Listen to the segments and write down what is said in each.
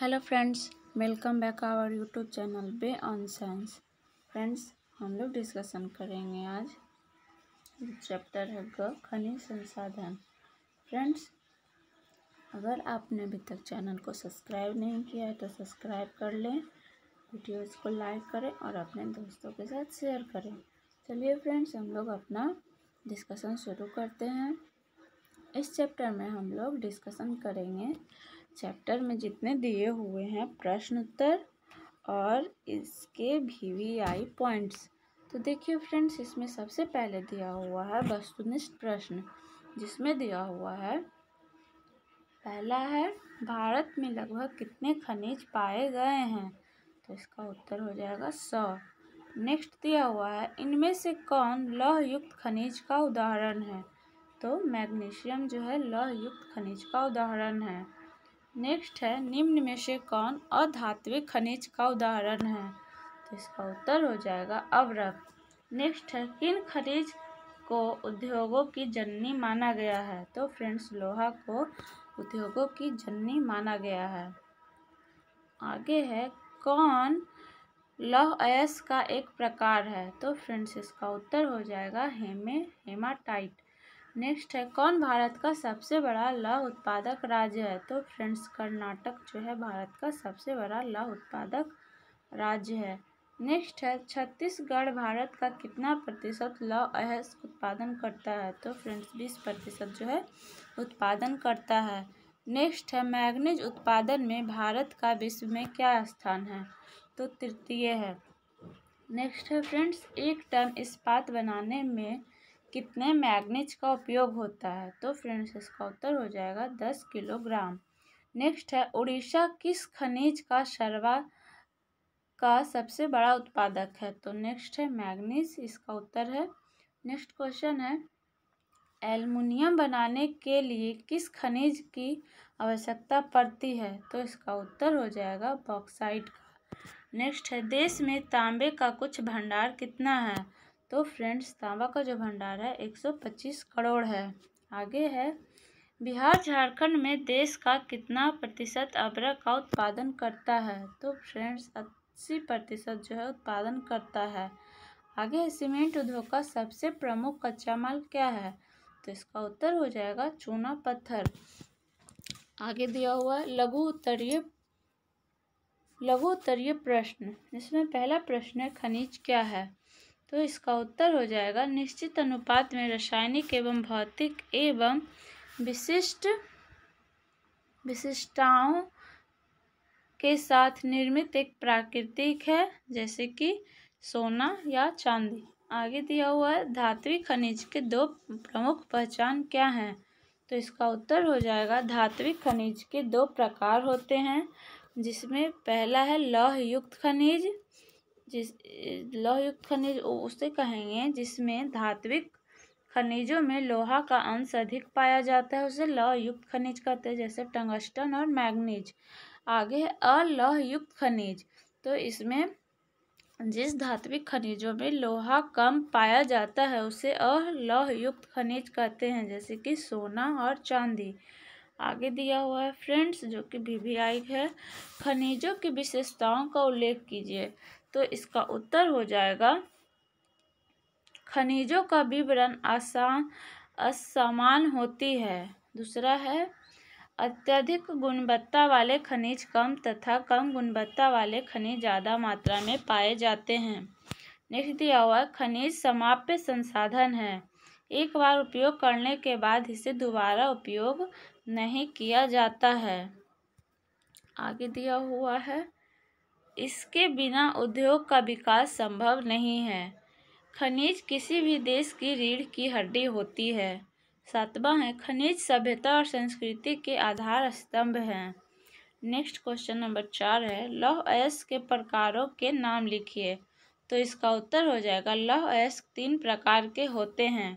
hello friends welcome back our YouTube channel be on science friends हम लोग discussion करेंगे आज चैप्टर है ग खनिज संसाधन फ्रेंड्स अगर आपने अभी तक चैनल को सब्सक्राइब नहीं किया है तो सब्सक्राइब कर लें वीडियोस को लाइक करें और अपने दोस्तों के साथ शेयर करें चलिए फ्रेंड्स हम लोग अपना डिस्कशन शुरू करते हैं इस चैप्टर में हम लोग डिस्कशन करेंगे चैप्टर में जितने दिए हुए हैं प्रश्न उत्तर और इसके वी वी आई पॉइंट्स तो देखिए फ्रेंड्स इसमें सबसे पहले दिया हुआ है वस्तुनिष्ठ प्रश्न जिसमें दिया हुआ है पहला है भारत में लगभग कितने खनिज पाए गए हैं तो इसका उत्तर हो जाएगा सौ नेक्स्ट दिया हुआ है इनमें से कौन लौह युक्त खनिज का उदाहरण है तो मैग्नीशियम जो है लौह युक्त खनिज का उदाहरण है नेक्स्ट है निम्न में से कौन अधात्विक खनिज का उदाहरण है तो इसका उत्तर हो जाएगा अवरक नेक्स्ट है किन खनिज को उद्योगों की जननी माना गया है तो फ्रेंड्स लोहा को उद्योगों की जननी माना गया है आगे है कौन लौह अयस का एक प्रकार है तो फ्रेंड्स इसका उत्तर हो जाएगा हेमे हेमाटाइट नेक्स्ट है कौन भारत का सबसे बड़ा लौह उत्पादक राज्य है तो फ्रेंड्स कर्नाटक जो है भारत का सबसे बड़ा लौह उत्पादक राज्य है नेक्स्ट है छत्तीसगढ़ भारत का कितना प्रतिशत लौह अयस्क उत्पादन करता है तो फ्रेंड्स बीस प्रतिशत जो है उत्पादन करता है नेक्स्ट है मैग्नीज उत्पादन में भारत का विश्व में क्या स्थान है तो तृतीय है नेक्स्ट है फ्रेंड्स एक टन इस्पात बनाने में कितने मैग्नीज का उपयोग होता है तो फ्रेंड्स इसका उत्तर हो जाएगा दस किलोग्राम नेक्स्ट है उड़ीसा किस खनिज का शर्वा का सबसे बड़ा उत्पादक है तो नेक्स्ट है मैग्नीज इसका उत्तर है नेक्स्ट क्वेश्चन है एल्युमिनियम बनाने के लिए किस खनिज की आवश्यकता पड़ती है तो इसका उत्तर हो जाएगा बॉक्साइड का नेक्स्ट है देश में तांबे का कुछ भंडार कितना है तो फ्रेंड्स तांबा का जो भंडार है 125 करोड़ है आगे है बिहार झारखंड में देश का कितना प्रतिशत अबरक का उत्पादन करता है तो फ्रेंड्स अस्सी प्रतिशत जो है उत्पादन करता है आगे सीमेंट उद्योग का सबसे प्रमुख कच्चा माल क्या है तो इसका उत्तर हो जाएगा चूना पत्थर आगे दिया हुआ लघु उत्तरीय लघु उत्तरीय प्रश्न इसमें पहला प्रश्न है खनिज क्या है तो इसका उत्तर हो जाएगा निश्चित अनुपात में रासायनिक एवं भौतिक एवं विशिष्ट विशिष्टताओं के साथ निर्मित एक प्राकृतिक है जैसे कि सोना या चांदी आगे दिया हुआ है धात्विक खनिज के दो प्रमुख पहचान क्या हैं तो इसका उत्तर हो जाएगा धात्विक खनिज के दो प्रकार होते हैं जिसमें पहला है लौह युक्त खनिज जिस लौहयुक्त खनिज उसे कहेंगे जिसमें धात्विक खनिजों में लोहा का अंश अधिक पाया जाता है उसे लौहयुक्त खनिज कहते हैं जैसे टंगस्टन और मैग्नीज आगे अलौहयुक्त खनिज तो इसमें जिस धात्विक खनिजों में लोहा कम पाया जाता है उसे अलौहयुक्त खनिज कहते हैं जैसे कि सोना और चांदी आगे दिया हुआ है फ्रेंड्स जो कि वी है खनिजों की विशेषताओं का उल्लेख कीजिए तो इसका उत्तर हो जाएगा खनिजों का विवरण आसान असमान होती है दूसरा है अत्यधिक गुणवत्ता वाले खनिज कम तथा कम गुणवत्ता वाले खनिज ज़्यादा मात्रा में पाए जाते हैं नेक्स्ट दिया हुआ खनिज समाप्य संसाधन है एक बार उपयोग करने के बाद इसे दोबारा उपयोग नहीं किया जाता है आगे दिया हुआ है इसके बिना उद्योग का विकास संभव नहीं है खनिज किसी भी देश की रीढ़ की हड्डी होती है सातवा है खनिज सभ्यता और संस्कृति के आधार स्तंभ हैं नेक्स्ट क्वेश्चन नंबर चार है लौह अयस्क के प्रकारों के नाम लिखिए तो इसका उत्तर हो जाएगा लौह अयस्क तीन प्रकार के होते हैं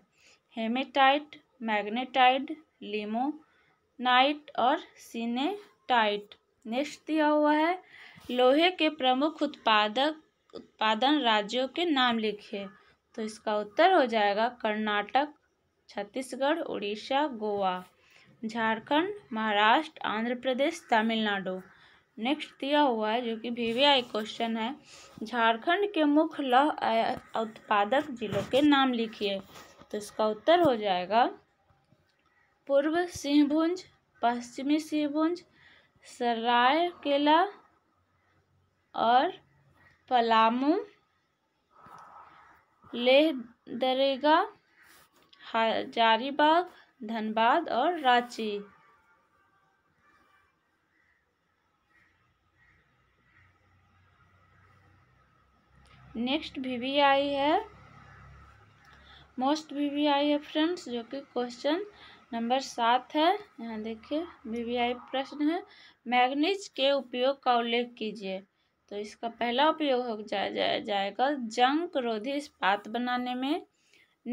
हेमेटाइट मैग्नेटाइट लिमोनाइट और सीनेटाइट नेक्स्ट दिया हुआ है लोहे के प्रमुख उत्पादक उत्पादन राज्यों के नाम लिखिए तो इसका उत्तर हो जाएगा कर्नाटक छत्तीसगढ़ उड़ीसा गोवा झारखंड महाराष्ट्र आंध्र प्रदेश तमिलनाडु नेक्स्ट दिया हुआ है जो कि वीवीआई क्वेश्चन है झारखंड के मुख्य लौह उत्पादक जिलों के नाम लिखिए तो इसका उत्तर हो जाएगा पूर्व सिंहभुंज पश्चिमी सिंहभुंज सरायकेला और पलामू लेह दरेगा हजारीबाग धनबाद और रांची नेक्स्ट वीवीआई है मोस्ट आई है फ्रेंड्स जो कि क्वेश्चन नंबर सात है यहाँ देखिए वीवीआई प्रश्न है मैग्नीज के उपयोग का उल्लेख कीजिए तो इसका पहला उपयोग हो जाया जा, जाएगा जंक रोधी इस्पात बनाने में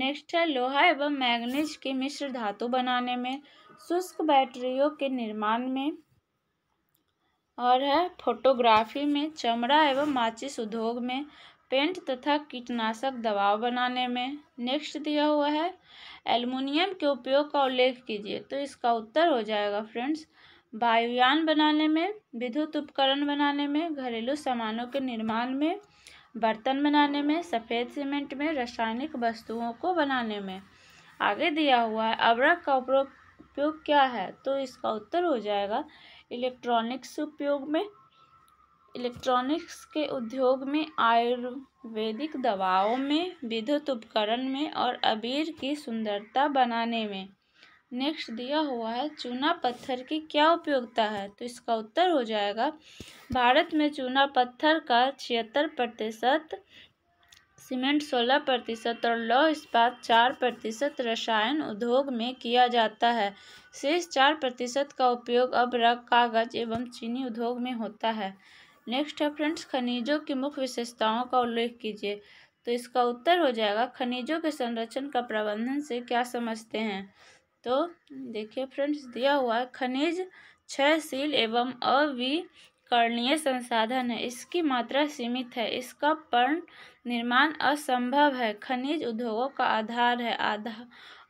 नेक्स्ट है लोहा एवं मैग्नीज के मिश्र धातु बनाने में शुष्क बैटरियों के निर्माण में और है फोटोग्राफी में चमड़ा एवं माचिस उद्योग में पेंट तथा कीटनाशक दबाव बनाने में नेक्स्ट दिया हुआ है एल्युमिनियम के उपयोग का उल्लेख कीजिए तो इसका उत्तर हो जाएगा फ्रेंड्स वायुयान बनाने में विद्युत उपकरण बनाने में घरेलू सामानों के निर्माण में बर्तन बनाने में सफ़ेद सीमेंट में रासायनिक वस्तुओं को बनाने में आगे दिया हुआ है अवरक का उपयोग क्या है तो इसका उत्तर हो जाएगा इलेक्ट्रॉनिक्स उपयोग में इलेक्ट्रॉनिक्स के उद्योग में आयुर्वेदिक दवाओं में विद्युत उपकरण में और अबीर की सुंदरता बनाने में नेक्स्ट दिया हुआ है चूना पत्थर की क्या उपयोगिता है तो इसका उत्तर हो जाएगा भारत में चूना पत्थर का छिहत्तर प्रतिशत सीमेंट सोलह प्रतिशत और लौह इस्पात चार प्रतिशत रसायन उद्योग में किया जाता है शेष चार प्रतिशत का उपयोग अब रग कागज एवं चीनी उद्योग में होता है नेक्स्ट है फ्रेंड्स खनिजों की मुख्य विशेषताओं का उल्लेख कीजिए तो इसका उत्तर हो जाएगा खनिजों के संरक्षण का प्रबंधन से क्या समझते हैं तो देखिए फ्रेंड्स दिया हुआ है खनिज क्षयशील सील एवं अविकरणीय संसाधन है इसकी मात्रा सीमित है इसका पर्ण निर्माण असंभव है खनिज उद्योगों का आधार है आधा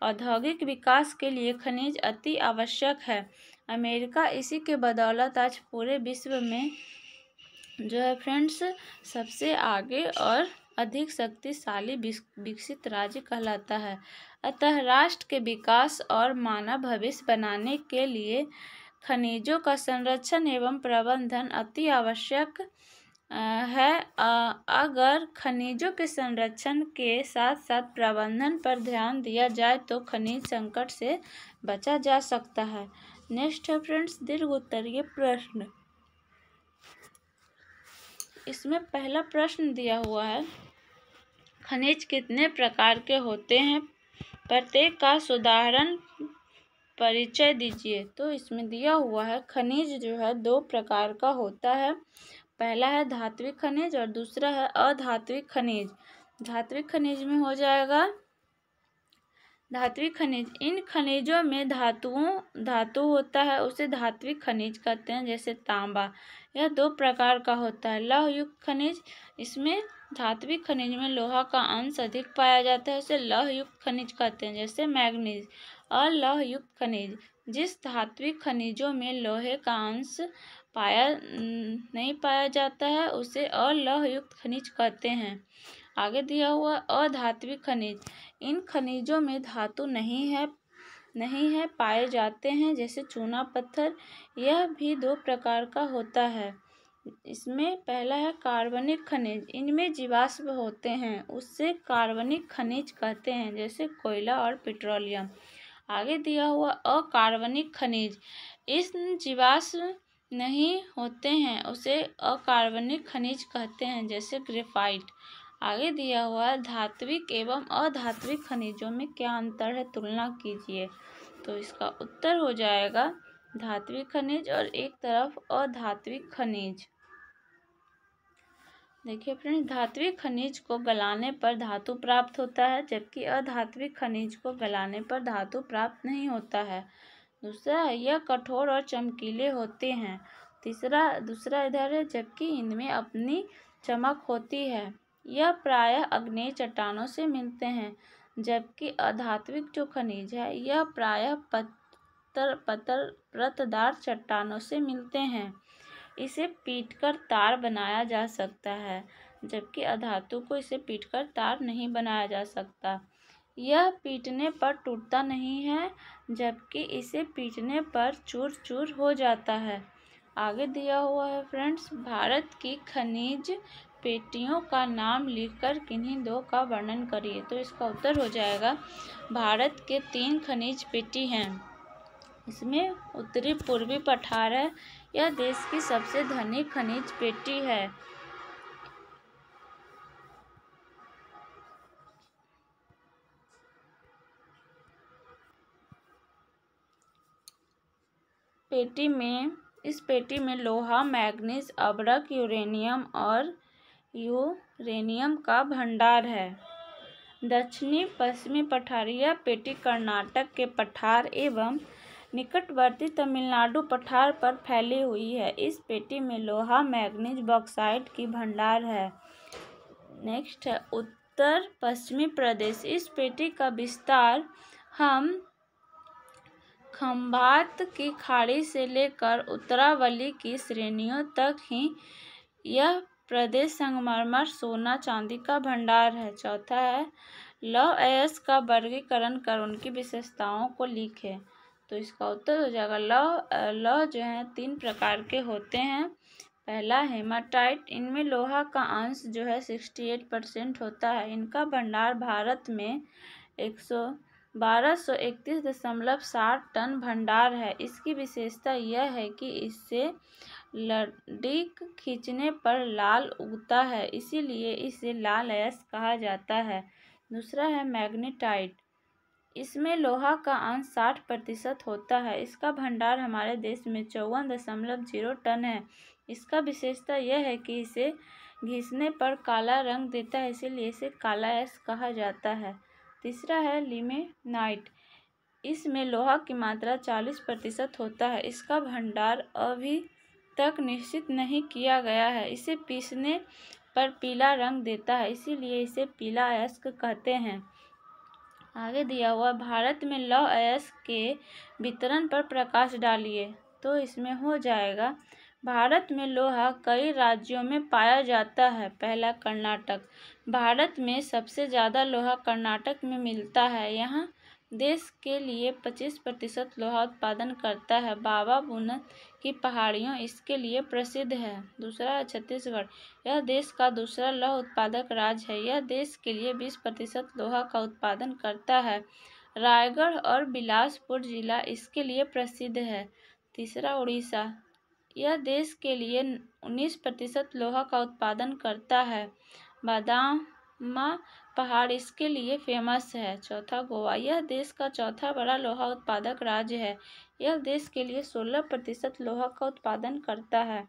औद्योगिक विकास के लिए खनिज अति आवश्यक है अमेरिका इसी के बदौलत आज पूरे विश्व में जो है फ्रेंड्स सबसे आगे और अधिक शक्तिशाली विकसित राज्य कहलाता है अतः राष्ट्र के विकास और मानव भविष्य बनाने के लिए खनिजों का संरक्षण एवं प्रबंधन अति आवश्यक है अगर खनिजों के संरक्षण के साथ साथ प्रबंधन पर ध्यान दिया जाए तो खनिज संकट से बचा जा सकता है नेक्स्ट है फ्रेंड्स दीर्घ उत्तरीय प्रश्न इसमें पहला प्रश्न दिया हुआ है खनिज कितने प्रकार के होते हैं प्रत्येक का सुधारण परिचय दीजिए तो इसमें दिया हुआ है खनिज जो है दो प्रकार का होता है पहला है धात्विक खनिज और दूसरा है अधात्विक खनिज धात्विक खनिज में हो जाएगा धात्विक खनिज इन खनिजों में धातुओं धातु होता है उसे धात्विक खनिज कहते हैं जैसे तांबा यह दो प्रकार का होता है लौहयुक्त खनिज इसमें धात्विक खनिज में लोहा का अंश अधिक पाया जाता है उसे लौहयुक्त खनिज कहते हैं जैसे मैग्नीज और लौहयुक्त खनिज जिस धात्विक खनिजों में लोहे का अंश पाया नहीं पाया जाता है उसे अलौहयुक्त खनिज कहते हैं आगे दिया हुआ अधात्विक खनिज इन खनिजों में धातु नहीं है नहीं है पाए जाते हैं जैसे चूना पत्थर यह भी दो प्रकार का होता है इसमें पहला है कार्बनिक खनिज इनमें जीवाश्म होते हैं उससे कार्बनिक खनिज कहते हैं जैसे कोयला और पेट्रोलियम आगे दिया हुआ अकार्बनिक खनिज इस जीवाश्म नहीं होते हैं उसे अकार्बनिक खनिज कहते हैं जैसे ग्रेफाइट आगे दिया हुआ धात्विक एवं अधात्विक खनिजों में क्या अंतर है तुलना कीजिए तो इसका उत्तर हो जाएगा धात्विक खनिज और एक तरफ अधात्विक खनिज देखिए फ्रेंड धात्विक खनिज को गलाने पर धातु प्राप्त होता है जबकि अधात्विक खनिज को गलाने पर धातु प्राप्त नहीं होता है दूसरा है यह कठोर और चमकीले होते हैं तीसरा दूसरा इधर है जबकि इनमें अपनी चमक होती है यह प्रायः अग्नेय चट्टानों से मिलते हैं जबकि अधात्विक जो खनिज है यह प्रायः पत्थर पत्थर प्रतदार चट्टानों से मिलते हैं इसे पीटकर तार बनाया जा सकता है जबकि अधातु को इसे पीटकर तार नहीं बनाया जा सकता यह पीटने पर टूटता नहीं है जबकि इसे पीटने पर चूर चूर हो जाता है आगे दिया हुआ है फ्रेंड्स भारत की खनिज पेटियों का नाम लिखकर किन्हीं दो का वर्णन करिए तो इसका उत्तर हो जाएगा भारत के तीन खनिज पेटी हैं इसमें उत्तरी पूर्वी पठार है यह देश की सबसे धनी खनिज पेटी है पेटी में इस पेटी में लोहा मैग्नीज अबरक यूरेनियम और यूरेनियम का भंडार है दक्षिणी पश्चिमी पठारिया पेटी कर्नाटक के पठार एवं निकटवर्ती तमिलनाडु पठार पर फैली हुई है इस पेटी में लोहा मैग्नीज बॉक्साइड की भंडार है नेक्स्ट है उत्तर पश्चिमी प्रदेश इस पेटी का विस्तार हम खम्भात की खाड़ी से लेकर उत्तरावली की श्रेणियों तक ही यह प्रदेश संगमरमर सोना चांदी का भंडार है चौथा है लव एस का वर्गीकरण कर उनकी विशेषताओं को लिखे तो इसका उत्तर हो जाएगा लव लव जो है तीन प्रकार के होते हैं पहला हेमाटाइट इनमें लोहा का अंश जो है सिक्सटी एट परसेंट होता है इनका भंडार भारत में एक सौ बारह सौ इकतीस दशमलव साठ टन भंडार है इसकी विशेषता यह है कि इससे लकड़ी खींचने पर लाल उगता है इसीलिए इसे लाल अयस्क कहा जाता है दूसरा है मैग्नेटाइट इसमें लोहा का अंश साठ प्रतिशत होता है इसका भंडार हमारे देश में चौवन दशमलव जीरो टन है इसका विशेषता यह है कि इसे घिसने पर काला रंग देता है इसीलिए इसे काला एस कहा जाता है तीसरा है लिमेनाइट इसमें लोहा की मात्रा चालीस प्रतिशत होता है इसका भंडार अभी तक निश्चित नहीं किया गया है इसे पीसने पर पीला रंग देता है इसीलिए इसे पीला अयस्क कहते हैं आगे दिया हुआ भारत में लौह अयस्क के वितरण पर प्रकाश डालिए तो इसमें हो जाएगा भारत में लोहा कई राज्यों में पाया जाता है पहला कर्नाटक भारत में सबसे ज़्यादा लोहा कर्नाटक में मिलता है यहाँ देश के लिए पच्चीस प्रतिशत लोहा उत्पादन करता है बाबा बुनन की पहाड़ियों इसके लिए प्रसिद्ध है दूसरा है छत्तीसगढ़ यह देश का दूसरा लौह उत्पादक राज्य है यह देश के लिए बीस प्रतिशत लोहा का उत्पादन करता है रायगढ़ और बिलासपुर जिला इसके लिए प्रसिद्ध है तीसरा उड़ीसा यह देश के लिए उन्नीस प्रतिशत लोहा का उत्पादन करता है बादाम पहाड़ इसके लिए फेमस है चौथा गोवा यह देश का चौथा बड़ा लोहा उत्पादक राज्य है यह देश के लिए सोलह प्रतिशत लोहा का उत्पादन करता है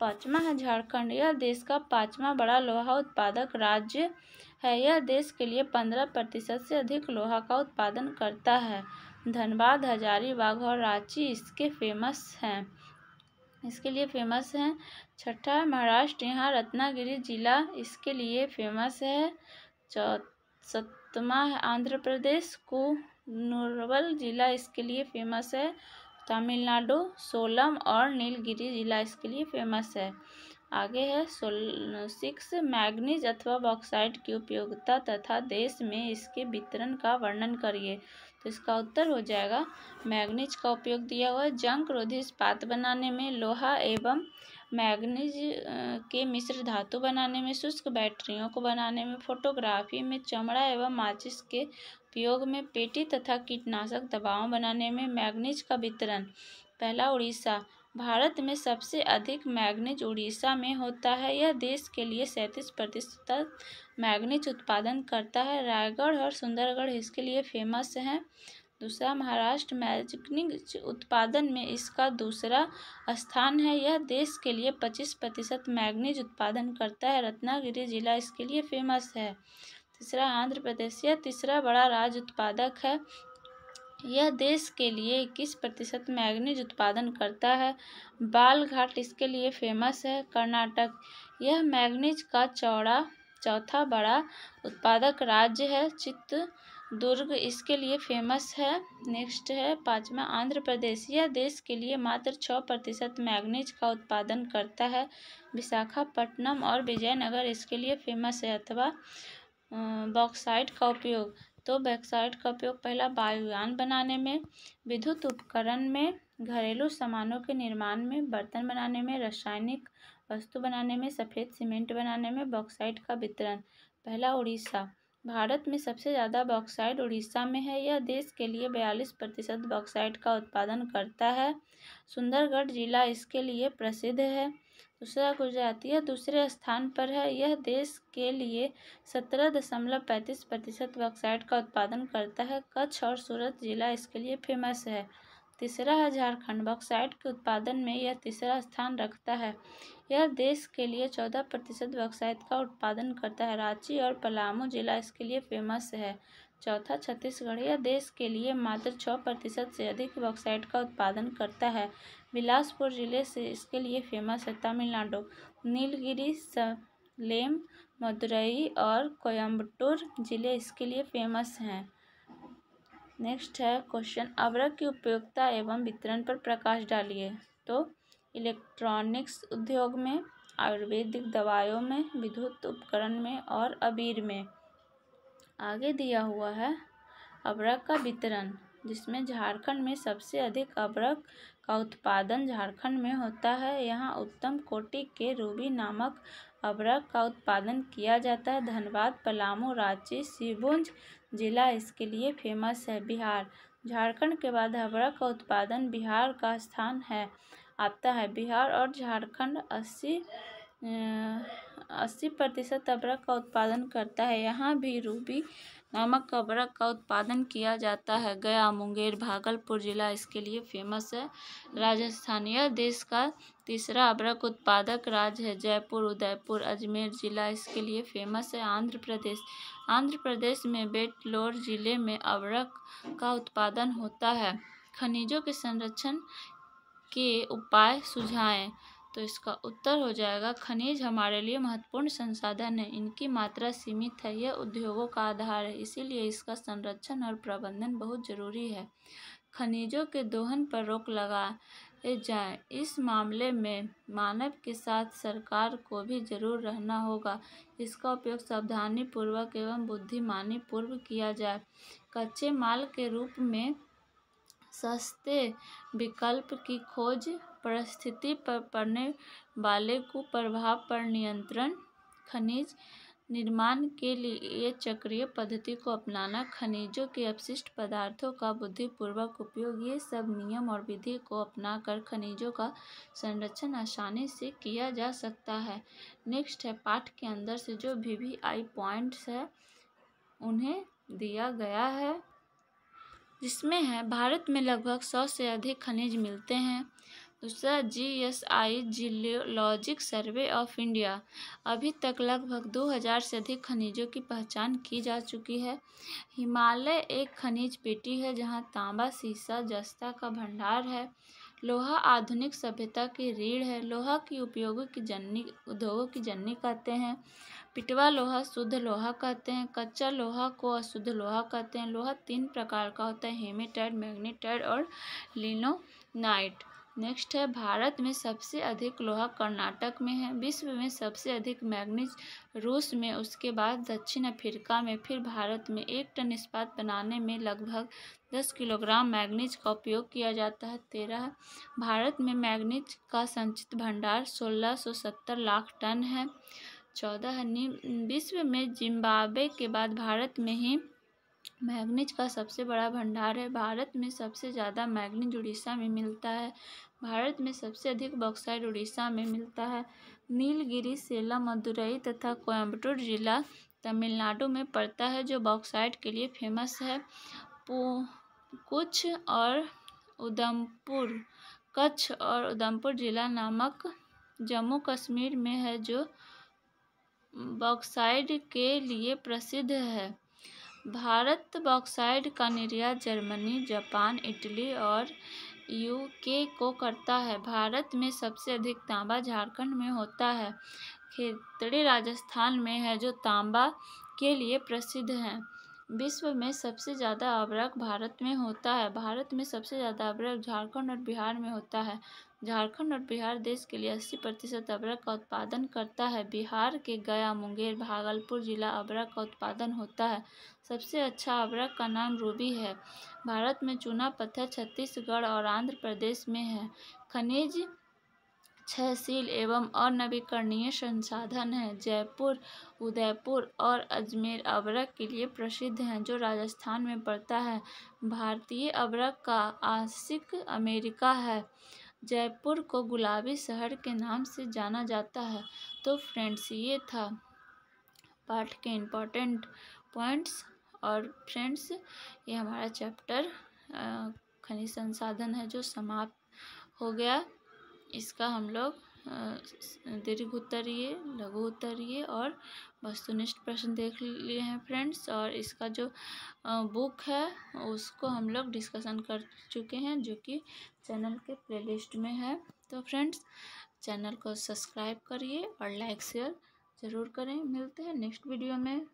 पाँचवा है झारखंड यह देश का पाँचवा बड़ा लोहा उत्पादक राज्य है यह देश के लिए पंद्रह प्रतिशत से अधिक लोहा का उत्पादन करता है धनबाद हजारीबाग और रांची इसके फेमस हैं इसके लिए फेमस हैं छठा महाराष्ट्र यहाँ रत्नागिरी जिला इसके लिए फेमस है सतमा आंध्र प्रदेश को नूरवल ज़िला इसके लिए फेमस है तमिलनाडु सोलम और नीलगिरी जिला इसके लिए फेमस है आगे है सोल सिक्स मैग्नीज अथवा बॉक्साइड की उपयोगिता तथा देश में इसके वितरण का वर्णन करिए तो इसका उत्तर हो जाएगा मैग्नीज का उपयोग दिया हुआ जंग रोधी इस्पात बनाने में लोहा एवं मैग्नीज के मिश्र धातु बनाने में शुष्क बैटरियों को बनाने में फोटोग्राफी में चमड़ा एवं माचिस के उपयोग में पेटी तथा कीटनाशक दवाओं बनाने में मैग्नीज का वितरण पहला उड़ीसा भारत में सबसे अधिक मैग्नीज उड़ीसा में होता है यह देश के लिए सैंतीस प्रतिशत मैग्नीज उत्पादन करता है रायगढ़ और सुंदरगढ़ इसके लिए फेमस हैं दूसरा महाराष्ट्र मैगनीज उत्पादन में इसका दूसरा स्थान है यह देश के लिए पच्चीस प्रतिशत मैगनीज उत्पादन करता है रत्नागिरी जिला इसके लिए फेमस है तीसरा आंध्र प्रदेश यह तीसरा बड़ा राज्य उत्पादक है यह देश के लिए इक्कीस प्रतिशत मैगनीज उत्पादन करता है बालघाट इसके लिए फेमस है कर्नाटक यह मैगनीज का चौड़ा चौथा बड़ा उत्पादक राज्य है चित्त दुर्ग इसके लिए फेमस है नेक्स्ट है पाँचवा आंध्र प्रदेश यह देश के लिए मात्र छः प्रतिशत मैग्नीज का उत्पादन करता है विशाखापट्टनम और विजयनगर इसके लिए फेमस है अथवा बॉक्साइट का उपयोग तो बॉक्साइट का उपयोग पहला वायुयान बनाने में विद्युत उपकरण में घरेलू सामानों के निर्माण में बर्तन बनाने में रासायनिक वस्तु बनाने में सफ़ेद सीमेंट बनाने में बॉक्साइट का वितरण पहला उड़ीसा भारत में सबसे ज़्यादा बॉक्साइट उड़ीसा में है यह देश के लिए बयालीस प्रतिशत बॉक्साइट का उत्पादन करता है सुंदरगढ़ जिला इसके लिए प्रसिद्ध है दूसरा गुजरात यह दूसरे स्थान पर है यह देश के लिए सत्रह दशमलव पैंतीस प्रतिशत बॉक्साइट का उत्पादन करता है कच्छ और सूरत जिला इसके लिए फेमस है तीसरा है झारखंड बॉक्साइट के उत्पादन में यह तीसरा स्थान रखता है यह देश के लिए चौदह प्रतिशत बॉक्साइट का उत्पादन करता है रांची और पलामू जिला इसके लिए फेमस है चौथा छत्तीसगढ़ यह देश के लिए मात्र छः प्रतिशत से अधिक बॉक्साइट का उत्पादन करता है बिलासपुर जिले से इसके लिए फेमस है तमिलनाडु नीलगिरी सलेम मदुरई और कोयम्बटूर जिले इसके लिए फेमस हैं नेक्स्ट है क्वेश्चन अवरक की उपयोगिता एवं वितरण पर प्रकाश डालिए तो इलेक्ट्रॉनिक्स उद्योग में आयुर्वेदिक दवाइयों में विद्युत उपकरण में और अबीर में आगे दिया हुआ है अबरक का वितरण जिसमें झारखंड में सबसे अधिक अबरक का उत्पादन झारखंड में होता है यहाँ उत्तम कोटि के रूबी नामक अभ्रक का उत्पादन किया जाता है धनबाद पलामू रांची शिवभुंज जिला इसके लिए फेमस है बिहार झारखंड के बाद अबरक का उत्पादन बिहार का स्थान है आता है बिहार और झारखंड अस्सी अस्सी प्रतिशत अभ्रक का उत्पादन करता है यहाँ भी रूबी नमक का बरक का उत्पादन किया जाता है गया मुंगेर भागलपुर जिला इसके लिए फेमस है राजस्थान यह देश का तीसरा अबरक उत्पादक राज्य है जयपुर उदयपुर अजमेर जिला इसके लिए फेमस है आंध्र प्रदेश आंध्र प्रदेश में बेटलोर जिले में अबरक का उत्पादन होता है खनिजों के संरक्षण के उपाय सुझाएं तो इसका उत्तर हो जाएगा खनिज हमारे लिए महत्वपूर्ण संसाधन है इनकी मात्रा सीमित है यह उद्योगों का आधार है इसीलिए इसका संरक्षण और प्रबंधन बहुत जरूरी है खनिजों के दोहन पर रोक लगाए जाए इस मामले में मानव के साथ सरकार को भी जरूर रहना होगा इसका उपयोग सावधानी पूर्वक एवं बुद्धिमानी पूर्व किया जाए कच्चे माल के रूप में सस्ते विकल्प की खोज परिस्थिति पर पड़ने वाले कुप्रभाव पर नियंत्रण खनिज निर्माण के लिए चक्रीय पद्धति को अपनाना खनिजों के अपशिष्ट पदार्थों का बुद्धिपूर्वक उपयोग ये सब नियम और विधि को अपनाकर खनिजों का संरक्षण आसानी से किया जा सकता है नेक्स्ट है पाठ के अंदर से जो वी वी आई पॉइंट्स है उन्हें दिया गया है जिसमें है भारत में लगभग सौ से अधिक खनिज मिलते हैं दूसरा G S I geologic survey of India अभी तक लगभग 2000 से अधिक खनिजों की पहचान की जा चुकी है हिमालय एक खनिज पेटी है जहाँ तांबा सीसा जस्ता का भंडार है लोहा आधुनिक सभ्यता की रीढ़ है लोहा की उपयोगों की जननी उद्योगों की जननी कहते हैं पिटवा लोहा शुद्ध लोहा कहते हैं कच्चा लोहा को अशुद्ध लोहा कहते हैं लोहा तीन प्रकार का होता है हेमेटाइड मैग्नेटाइड और लिनोनाइट नेक्स्ट है भारत में सबसे अधिक लोहा कर्नाटक में है विश्व में सबसे अधिक मैग्नीज रूस में उसके बाद दक्षिण अफ्रीका में फिर भारत में एक टन इस्पात बनाने में लगभग दस किलोग्राम मैग्नीज का उपयोग किया जाता है तेरह भारत में मैग्नीज का संचित भंडार सोलह सौ सत्तर लाख टन है चौदह विश्व में जिम्बाब्वे के बाद भारत में ही मैगनीज का सबसे बड़ा भंडार है भारत में सबसे ज़्यादा मैगनीज उड़ीसा में मिलता है भारत में सबसे अधिक बॉक्साइड उड़ीसा में मिलता है नीलगिरी सेलम मदुरई तथा कोयम्बटूर जिला तमिलनाडु में पड़ता है जो बॉक्साइड के लिए फेमस है कुछ और उधमपुर कच्छ और उधमपुर जिला नामक जम्मू कश्मीर में है जो बॉक्साइड के लिए प्रसिद्ध है भारत बॉक्साइड का निर्यात जर्मनी जापान इटली और यूके को करता है भारत में सबसे अधिक तांबा झारखंड में होता है खेतड़ी राजस्थान में है जो तांबा के लिए प्रसिद्ध है विश्व में सबसे ज़्यादा अवरक भारत में होता है भारत में सबसे ज़्यादा अवरक झारखंड और बिहार में होता है झारखंड और बिहार देश के लिए अस्सी प्रतिशत अबरक का उत्पादन करता है बिहार के गया मुंगेर भागलपुर जिला अबरक का उत्पादन होता है सबसे अच्छा अबरक का नाम रूबी है भारत में चूना पत्थर छत्तीसगढ़ और आंध्र प्रदेश में है खनिज छहसील एवं अनवीकरणीय संसाधन है जयपुर उदयपुर और अजमेर अबरक के लिए प्रसिद्ध हैं जो राजस्थान में पड़ता है भारतीय अबरक का आशिक अमेरिका है जयपुर को गुलाबी शहर के नाम से जाना जाता है तो फ्रेंड्स ये था पाठ के इम्पॉर्टेंट पॉइंट्स और फ्रेंड्स ये हमारा चैप्टर खनिज संसाधन है जो समाप्त हो गया इसका हम लोग दीर्घ उत्तरीय लघु उत्तरीय और वस्तुनिष्ठ प्रश्न देख लिए हैं फ्रेंड्स और इसका जो बुक है उसको हम लोग डिस्कशन कर चुके हैं जो कि चैनल के प्लेलिस्ट में है तो फ्रेंड्स चैनल को सब्सक्राइब करिए और लाइक शेयर ज़रूर करें मिलते हैं नेक्स्ट वीडियो में